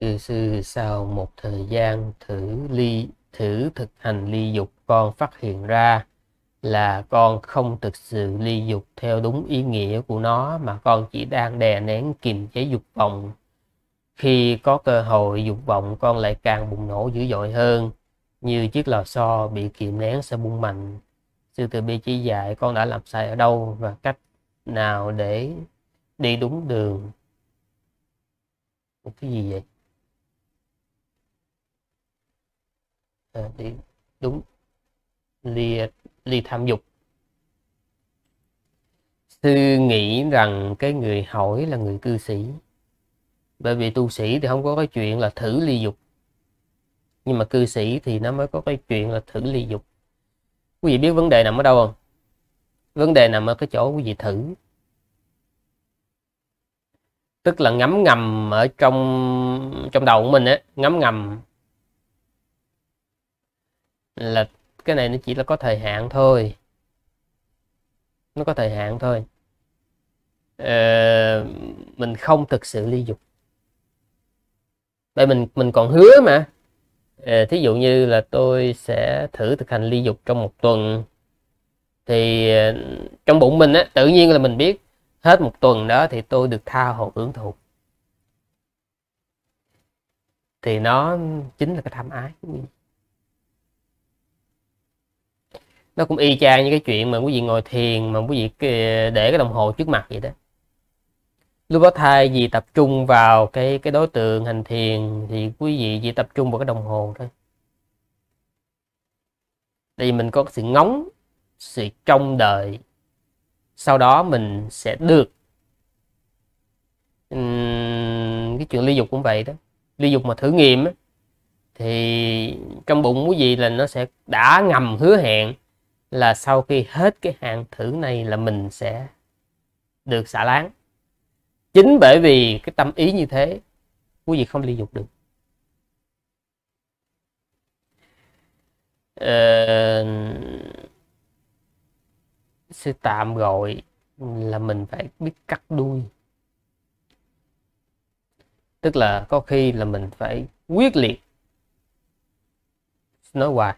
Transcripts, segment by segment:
Chư sư sau một thời gian thử ly thử thực hành ly dục con phát hiện ra là con không thực sự ly dục theo đúng ý nghĩa của nó mà con chỉ đang đè nén kìm chế dục vọng. Khi có cơ hội dục vọng con lại càng bùng nổ dữ dội hơn, như chiếc lò xo bị kìm nén sẽ bung mạnh. Sư từ bi chỉ dạy con đã làm sai ở đâu và cách nào để đi đúng đường. Một cái gì vậy? đi ờ, đúng ly ly tham dục sư nghĩ rằng cái người hỏi là người cư sĩ bởi vì tu sĩ thì không có cái chuyện là thử ly dục nhưng mà cư sĩ thì nó mới có cái chuyện là thử ly dục quý vị biết vấn đề nằm ở đâu không vấn đề nằm ở cái chỗ quý vị thử tức là ngấm ngầm ở trong trong đầu của mình á ngấm ngầm là cái này nó chỉ là có thời hạn thôi nó có thời hạn thôi ờ, mình không thực sự ly dục tại mình mình còn hứa mà ờ, thí dụ như là tôi sẽ thử thực hành ly dục trong một tuần thì ờ, trong bụng mình á tự nhiên là mình biết hết một tuần đó thì tôi được tha hồ hưởng thụ thì nó chính là cái tham ái nó cũng y chang như cái chuyện mà quý vị ngồi thiền mà quý vị ờ, để cái đồng hồ trước mặt vậy đó lúc đó thay vì tập trung vào cái cái đối tượng hành thiền thì quý vị chỉ tập trung vào cái đồng hồ thôi thì mình có sự ngóng sự trông đợi sau đó mình sẽ được uhm, cái chuyện ly dục cũng vậy đó ly dục mà thử nghiệm thì trong bụng quý vị là nó sẽ đã ngầm hứa hẹn là sau khi hết cái hạn thử này là mình sẽ được xả láng chính bởi vì cái tâm ý như thế quý vị không ly dục được ờ, sư tạm gọi là mình phải biết cắt đuôi tức là có khi là mình phải quyết liệt nói hoài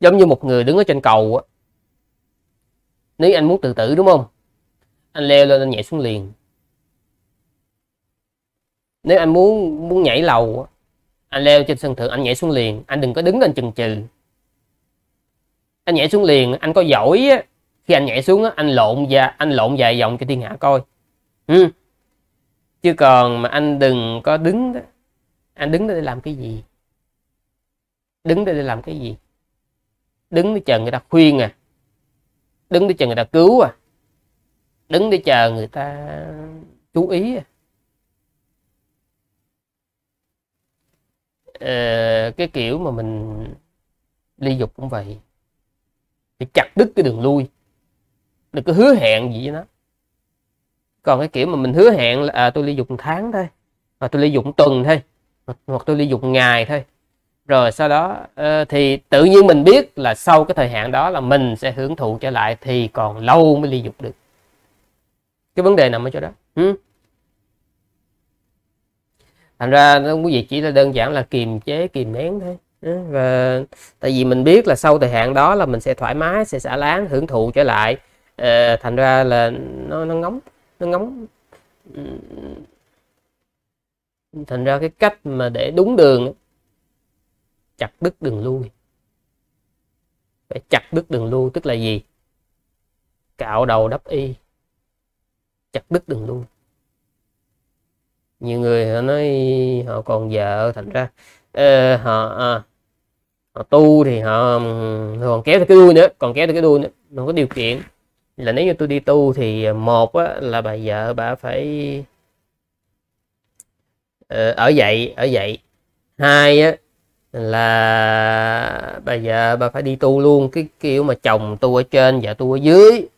giống như một người đứng ở trên cầu á nếu anh muốn tự tử đúng không anh leo lên anh nhảy xuống liền nếu anh muốn muốn nhảy lầu anh leo trên sân thượng anh nhảy xuống liền anh đừng có đứng anh chừng chừ anh nhảy xuống liền anh có giỏi á khi anh nhảy xuống á anh lộn và anh lộn vài vòng cho thiên hạ coi ừ. chứ còn mà anh đừng có đứng đó anh đứng đó để làm cái gì đứng đó để làm cái gì đứng để chờ người ta khuyên à đứng để chờ người ta cứu à đứng để chờ người ta chú ý à. Ờ, cái kiểu mà mình ly dục cũng vậy thì chặt đứt cái đường lui đừng có hứa hẹn gì với nó còn cái kiểu mà mình hứa hẹn là à, tôi ly dục một tháng thôi hoặc tôi ly dục một tuần thôi hoặc tôi ly dục một ngày thôi rồi sau đó ờ, thì tự nhiên mình biết là sau cái thời hạn đó là mình sẽ hưởng thụ trở lại thì còn lâu mới ly dục được cái vấn đề nằm ở chỗ đó thành ra quý vị chỉ là đơn giản là kiềm chế kiềm nén thôi và tại vì mình biết là sau thời hạn đó là mình sẽ thoải mái sẽ xả láng hưởng thụ trở lại ờ, thành ra là nó nó ngóng nó ngóng thành ra cái cách mà để đúng đường chặt đứt đường lui phải chặt đứt đường lui tức là gì cạo đầu đắp y chặt đứt đường lui nhiều người họ nói họ còn vợ thành ra uh, họ à, họ tu thì họ, còn kéo cái đuôi nữa còn kéo cái đuôi nữa nó có điều kiện là nếu như tôi đi tu thì một á, là bà vợ bà phải ờ, ở dậy ở dậy hai á, là bây giờ bà phải đi tu luôn cái kiểu mà chồng tu ở trên vợ tu ở dưới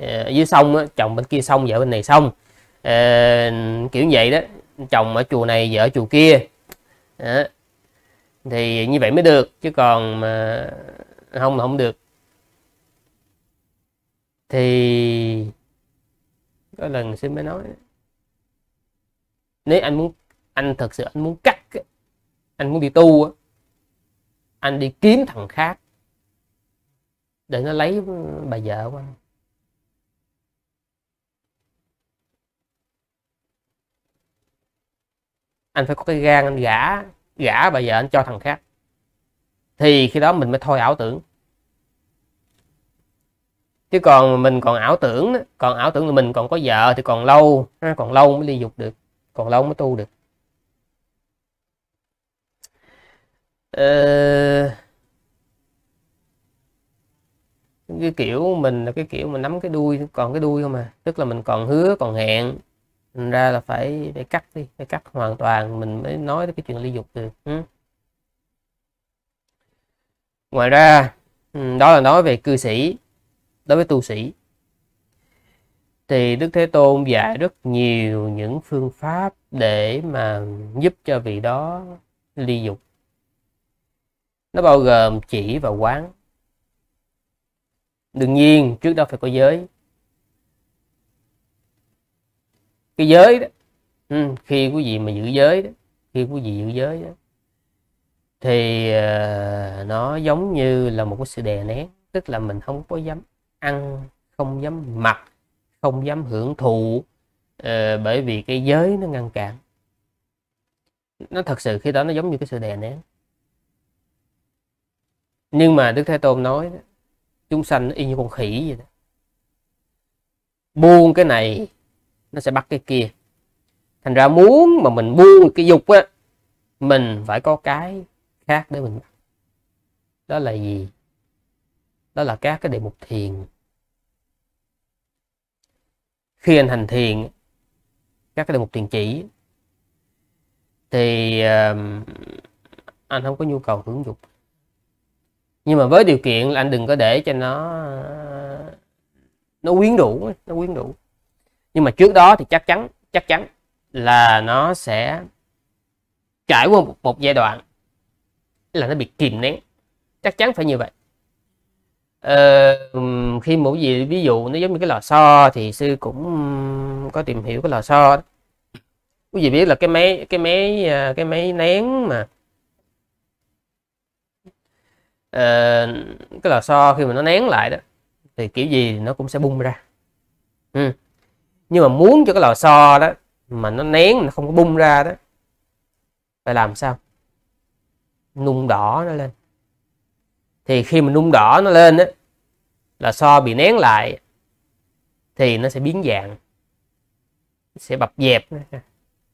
à, dưới sông á, chồng bên kia sông vợ bên này sông à, kiểu vậy đó chồng ở chùa này vợ ở chùa kia à, thì như vậy mới được chứ còn mà không là không được thì có lần xin mới nói nếu anh muốn anh thật sự anh muốn cắt anh muốn đi tu anh đi kiếm thằng khác để nó lấy bà vợ của anh anh phải có cái gan anh gả gả bà vợ anh cho thằng khác thì khi đó mình mới thôi ảo tưởng chứ còn mình còn ảo tưởng còn ảo tưởng là mình còn có vợ thì còn lâu còn lâu mới ly dục được còn lâu mới tu được uh, cái kiểu mình là cái kiểu mình nắm cái đuôi còn cái đuôi không à tức là mình còn hứa còn hẹn Thành ra là phải phải cắt đi phải cắt hoàn toàn mình mới nói tới cái chuyện ly dục được ừ. ngoài ra ừ, đó là nói về cư sĩ đối với tu sĩ thì Đức Thế Tôn dạy rất nhiều những phương pháp để mà giúp cho vị đó ly dục nó bao gồm chỉ và quán đương nhiên trước đó phải có giới cái giới đó ừ, khi quý vị mà giữ giới đó khi quý vị giữ giới đó thì uh, nó giống như là một cái sự đè nén tức là mình không có dám ăn không dám mặc không dám hưởng thụ uh, bởi vì cái giới nó ngăn cản nó thật sự khi đó nó giống như cái sự đè nén nhưng mà đức thế tôn nói chúng sanh y như con khỉ vậy đó buông cái này nó sẽ bắt cái kia thành ra muốn mà mình buông cái dục á mình phải có cái khác để mình bắt đó là gì đó là các cái đề mục thiền khi anh hành thiền các cái đề mục thiền chỉ thì uh, anh không có nhu cầu hưởng dục nhưng mà với điều kiện là anh đừng có để cho nó nó quyến đủ nó quyến đủ nhưng mà trước đó thì chắc chắn chắc chắn là nó sẽ trải qua một, một giai đoạn là nó bị kìm nén chắc chắn phải như vậy ờ, khi một gì ví dụ nó giống như cái lò xo thì sư cũng có tìm hiểu cái lò xo đó. quý vị biết là cái máy cái máy à, cái máy nén mà Ờ, cái lò xo khi mà nó nén lại đó thì kiểu gì nó cũng sẽ bung ra ừ. nhưng mà muốn cho cái lò xo đó mà nó nén nó không có bung ra đó phải làm sao nung đỏ nó lên thì khi mà nung đỏ nó lên đó, là so bị nén lại thì nó sẽ biến dạng sẽ bập dẹp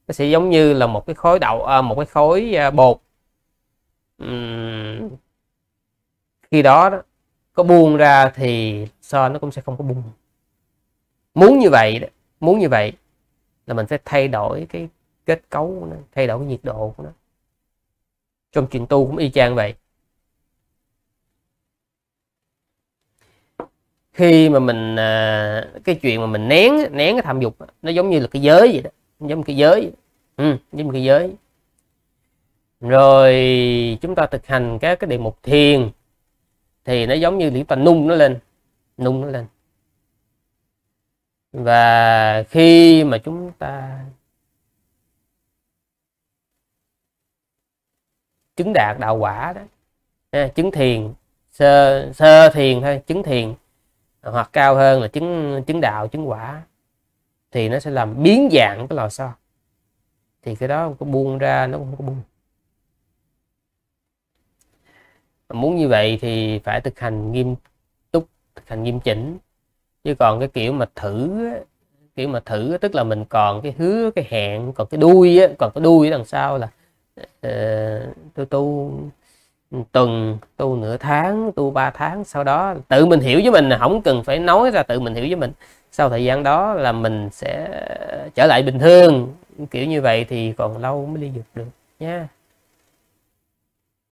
nó sẽ giống như là một cái khối đậu à, một cái khối à, bột khi đó, đó có buông ra thì sao nó cũng sẽ không có buông muốn như vậy đó, muốn như vậy là mình phải thay đổi cái kết cấu của nó thay đổi cái nhiệt độ của nó trong chuyện tu cũng y chang vậy khi mà mình à, cái chuyện mà mình nén nén cái tham dục nó giống như là cái giới vậy đó giống cái giới vậy ừ, giống cái giới rồi chúng ta thực hành các cái đề mục thiền thì nó giống như chúng ta nung nó lên nung nó lên và khi mà chúng ta chứng đạt đạo quả đó chứng thiền sơ sơ thiền thôi chứng thiền hoặc cao hơn là chứng chứng đạo chứng quả thì nó sẽ làm biến dạng cái lò xo thì cái đó cũng buông ra nó cũng không có buông muốn như vậy thì phải thực hành nghiêm túc thực hành nghiêm chỉnh chứ còn cái kiểu mà thử kiểu mà thử tức là mình còn cái hứa cái hẹn còn cái đuôi á, còn cái đuôi đằng sau là uh, tôi tu tuần tu nửa tháng tu ba tháng sau đó tự mình hiểu với mình không cần phải nói ra tự mình hiểu với mình sau thời gian đó là mình sẽ trở lại bình thường kiểu như vậy thì còn lâu mới ly dục được nha yeah.